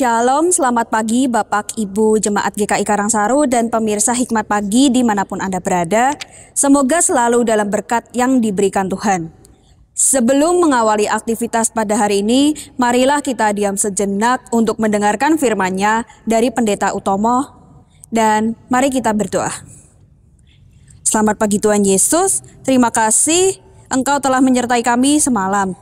Shalom, selamat pagi Bapak Ibu Jemaat GKI Karangsaru dan pemirsa Hikmat Pagi dimanapun Anda berada. Semoga selalu dalam berkat yang diberikan Tuhan. Sebelum mengawali aktivitas pada hari ini, marilah kita diam sejenak untuk mendengarkan firman-Nya dari Pendeta Utomo dan mari kita berdoa. Selamat pagi Tuhan Yesus, terima kasih Engkau telah menyertai kami semalam.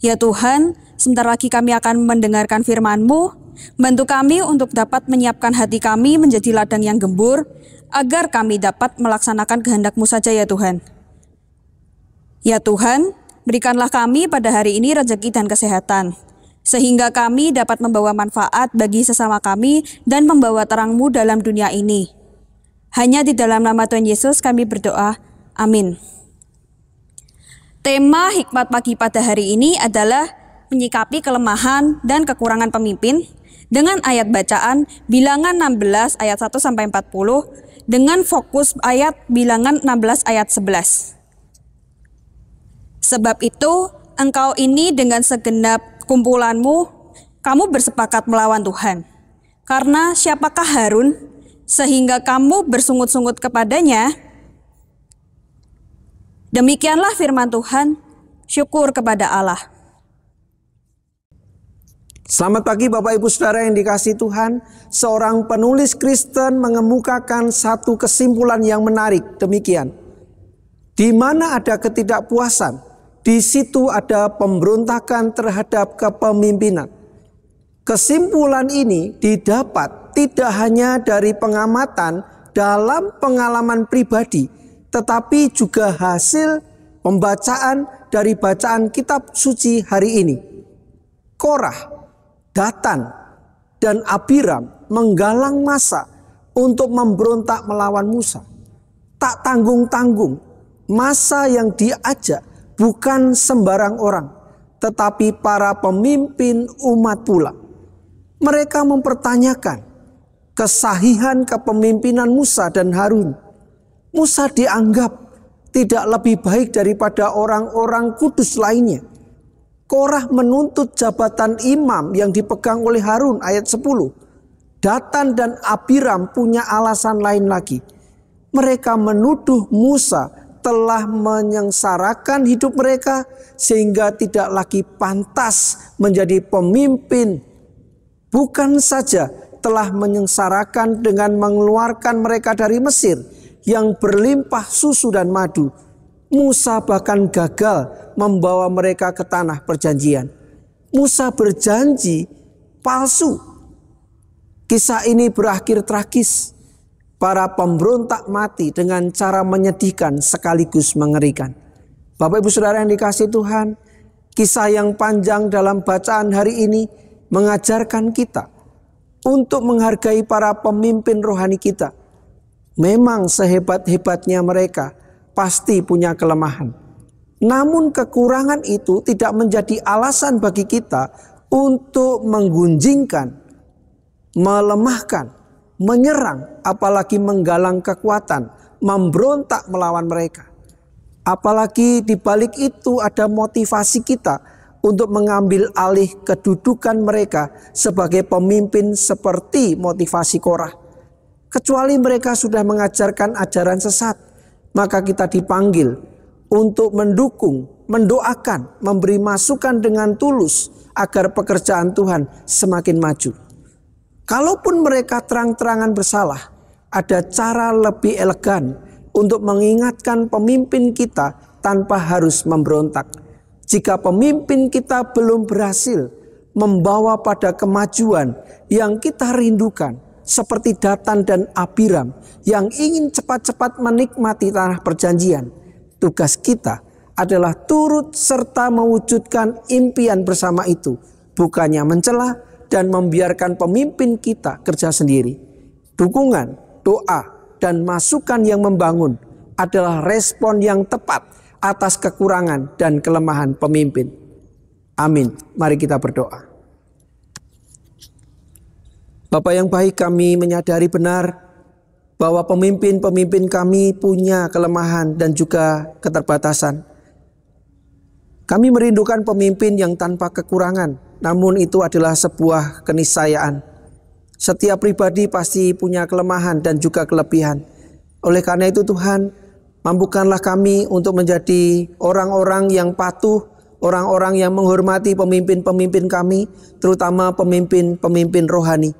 Ya Tuhan, sebentar lagi kami akan mendengarkan firman-Mu. Bantu kami untuk dapat menyiapkan hati kami menjadi ladang yang gembur, agar kami dapat melaksanakan kehendakmu saja ya Tuhan. Ya Tuhan, berikanlah kami pada hari ini rezeki dan kesehatan, sehingga kami dapat membawa manfaat bagi sesama kami dan membawa terangmu dalam dunia ini. Hanya di dalam nama Tuhan Yesus kami berdoa, amin. Tema hikmat pagi pada hari ini adalah menyikapi kelemahan dan kekurangan pemimpin dengan ayat bacaan bilangan 16 ayat 1 sampai 40 dengan fokus ayat bilangan 16 ayat 11. Sebab itu engkau ini dengan segenap kumpulanmu kamu bersepakat melawan Tuhan. Karena siapakah Harun sehingga kamu bersungut-sungut kepadanya? Demikianlah firman Tuhan, syukur kepada Allah. Selamat pagi Bapak Ibu Saudara yang dikasih Tuhan. Seorang penulis Kristen mengemukakan satu kesimpulan yang menarik demikian. Di mana ada ketidakpuasan, di situ ada pemberontakan terhadap kepemimpinan. Kesimpulan ini didapat tidak hanya dari pengamatan dalam pengalaman pribadi, tetapi juga hasil pembacaan dari bacaan kitab suci hari ini. Korah Datan dan Abiram menggalang masa untuk memberontak melawan Musa. Tak tanggung-tanggung, masa yang diajak bukan sembarang orang, tetapi para pemimpin umat pula. Mereka mempertanyakan kesahihan kepemimpinan Musa dan Harun. Musa dianggap tidak lebih baik daripada orang-orang kudus lainnya. Korah menuntut jabatan imam yang dipegang oleh Harun ayat 10. Datan dan Abiram punya alasan lain lagi. Mereka menuduh Musa telah menyengsarakan hidup mereka sehingga tidak lagi pantas menjadi pemimpin. Bukan saja telah menyengsarakan dengan mengeluarkan mereka dari Mesir yang berlimpah susu dan madu Musa bahkan gagal membawa mereka ke tanah perjanjian. Musa berjanji palsu. Kisah ini berakhir tragis. Para pemberontak mati dengan cara menyedihkan sekaligus mengerikan. Bapak ibu saudara yang dikasih Tuhan, kisah yang panjang dalam bacaan hari ini mengajarkan kita untuk menghargai para pemimpin rohani kita. Memang sehebat-hebatnya mereka, pasti punya kelemahan. Namun kekurangan itu tidak menjadi alasan bagi kita untuk menggunjingkan, melemahkan, menyerang, apalagi menggalang kekuatan, memberontak melawan mereka. Apalagi di balik itu ada motivasi kita untuk mengambil alih kedudukan mereka sebagai pemimpin seperti motivasi Korah. Kecuali mereka sudah mengajarkan ajaran sesat maka kita dipanggil untuk mendukung, mendoakan, memberi masukan dengan tulus agar pekerjaan Tuhan semakin maju. Kalaupun mereka terang-terangan bersalah, ada cara lebih elegan untuk mengingatkan pemimpin kita tanpa harus memberontak. Jika pemimpin kita belum berhasil membawa pada kemajuan yang kita rindukan, seperti Datan dan Abiram yang ingin cepat-cepat menikmati tanah perjanjian. Tugas kita adalah turut serta mewujudkan impian bersama itu, bukannya mencela dan membiarkan pemimpin kita kerja sendiri. Dukungan, doa, dan masukan yang membangun adalah respon yang tepat atas kekurangan dan kelemahan pemimpin. Amin. Mari kita berdoa. Bapak yang baik kami menyadari benar bahwa pemimpin-pemimpin kami punya kelemahan dan juga keterbatasan. Kami merindukan pemimpin yang tanpa kekurangan, namun itu adalah sebuah keniscayaan. Setiap pribadi pasti punya kelemahan dan juga kelebihan. Oleh karena itu Tuhan, mampukanlah kami untuk menjadi orang-orang yang patuh, orang-orang yang menghormati pemimpin-pemimpin kami, terutama pemimpin-pemimpin rohani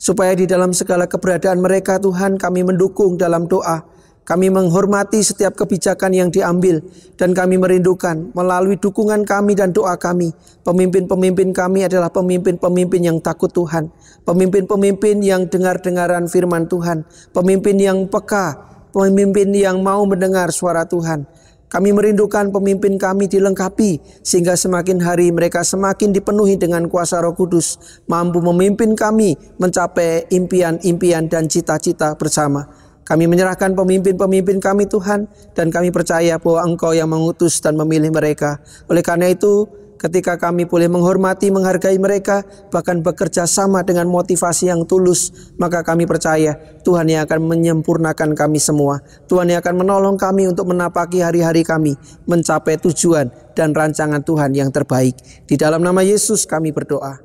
supaya di dalam segala keberadaan mereka Tuhan kami mendukung dalam doa. Kami menghormati setiap kebijakan yang diambil dan kami merindukan melalui dukungan kami dan doa kami. Pemimpin-pemimpin kami adalah pemimpin-pemimpin yang takut Tuhan. Pemimpin-pemimpin yang dengar-dengaran firman Tuhan. Pemimpin yang peka. Pemimpin yang mau mendengar suara Tuhan. Kami merindukan pemimpin kami dilengkapi sehingga semakin hari mereka semakin dipenuhi dengan kuasa Roh Kudus, mampu memimpin kami mencapai impian-impian dan cita-cita bersama. Kami menyerahkan pemimpin-pemimpin kami Tuhan dan kami percaya bahwa Engkau yang mengutus dan memilih mereka. Oleh karena itu, ketika kami boleh menghormati, menghargai mereka, bahkan bekerja sama dengan motivasi yang tulus, maka kami percaya Tuhan yang akan menyempurnakan kami semua. Tuhan yang akan menolong kami untuk menapaki hari-hari kami, mencapai tujuan dan rancangan Tuhan yang terbaik. Di dalam nama Yesus kami berdoa.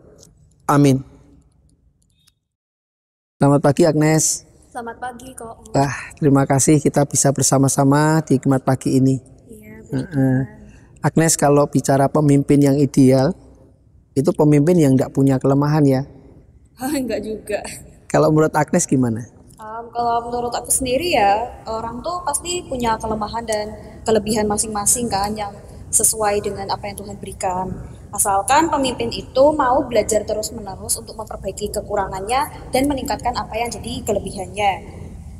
Amin. Selamat pagi Agnes. Selamat pagi kok. Ah terima kasih kita bisa bersama-sama di kemat pagi ini. Iya, Agnes kalau bicara pemimpin yang ideal itu pemimpin yang tidak punya kelemahan ya? Ah, Enggak juga. Kalau menurut Agnes gimana? Um, kalau menurut aku sendiri ya orang tuh pasti punya kelemahan dan kelebihan masing-masing kan yang sesuai dengan apa yang Tuhan berikan. Asalkan pemimpin itu mau belajar terus-menerus untuk memperbaiki kekurangannya dan meningkatkan apa yang jadi kelebihannya.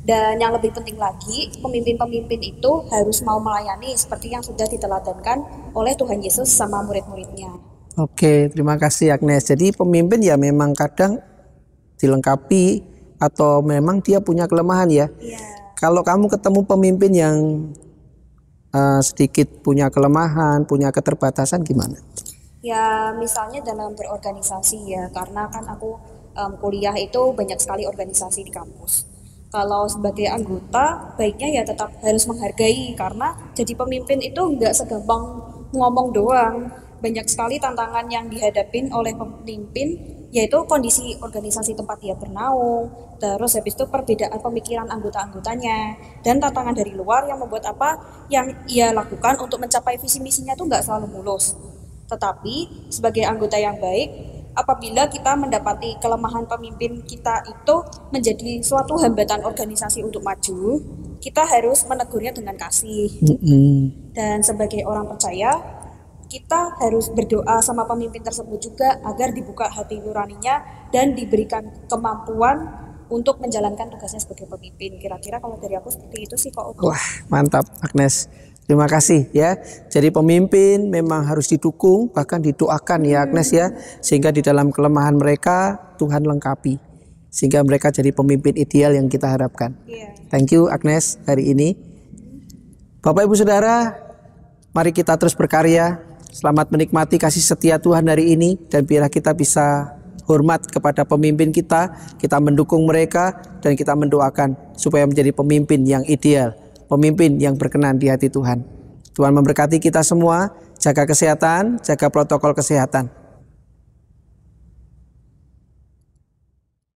Dan yang lebih penting lagi, pemimpin-pemimpin itu harus mau melayani seperti yang sudah diteladankan oleh Tuhan Yesus sama murid-muridnya. Oke, terima kasih Agnes. Jadi pemimpin ya memang kadang dilengkapi atau memang dia punya kelemahan ya. ya. Kalau kamu ketemu pemimpin yang uh, sedikit punya kelemahan, punya keterbatasan gimana? Ya misalnya dalam berorganisasi ya, karena kan aku um, kuliah itu banyak sekali organisasi di kampus kalau sebagai anggota baiknya ya tetap harus menghargai karena jadi pemimpin itu nggak segampang ngomong doang banyak sekali tantangan yang dihadapin oleh pemimpin yaitu kondisi organisasi tempat ia bernaung terus habis itu perbedaan pemikiran anggota-anggotanya dan tantangan dari luar yang membuat apa yang ia lakukan untuk mencapai visi misinya itu nggak selalu mulus tetapi sebagai anggota yang baik apabila kita mendapati kelemahan pemimpin kita itu menjadi suatu hambatan organisasi untuk maju, kita harus menegurnya dengan kasih. Mm -hmm. Dan sebagai orang percaya, kita harus berdoa sama pemimpin tersebut juga agar dibuka hati nuraninya dan diberikan kemampuan untuk menjalankan tugasnya sebagai pemimpin. Kira-kira kalau dari aku seperti itu sih kok. Wah, mantap Agnes. Terima kasih ya. Jadi pemimpin memang harus didukung bahkan didoakan ya Agnes ya sehingga di dalam kelemahan mereka Tuhan lengkapi sehingga mereka jadi pemimpin ideal yang kita harapkan. Iya. Thank you Agnes hari ini. Bapak Ibu Saudara, mari kita terus berkarya. Selamat menikmati kasih setia Tuhan hari ini dan biarlah kita bisa hormat kepada pemimpin kita, kita mendukung mereka dan kita mendoakan supaya menjadi pemimpin yang ideal pemimpin yang berkenan di hati Tuhan. Tuhan memberkati kita semua, jaga kesehatan, jaga protokol kesehatan.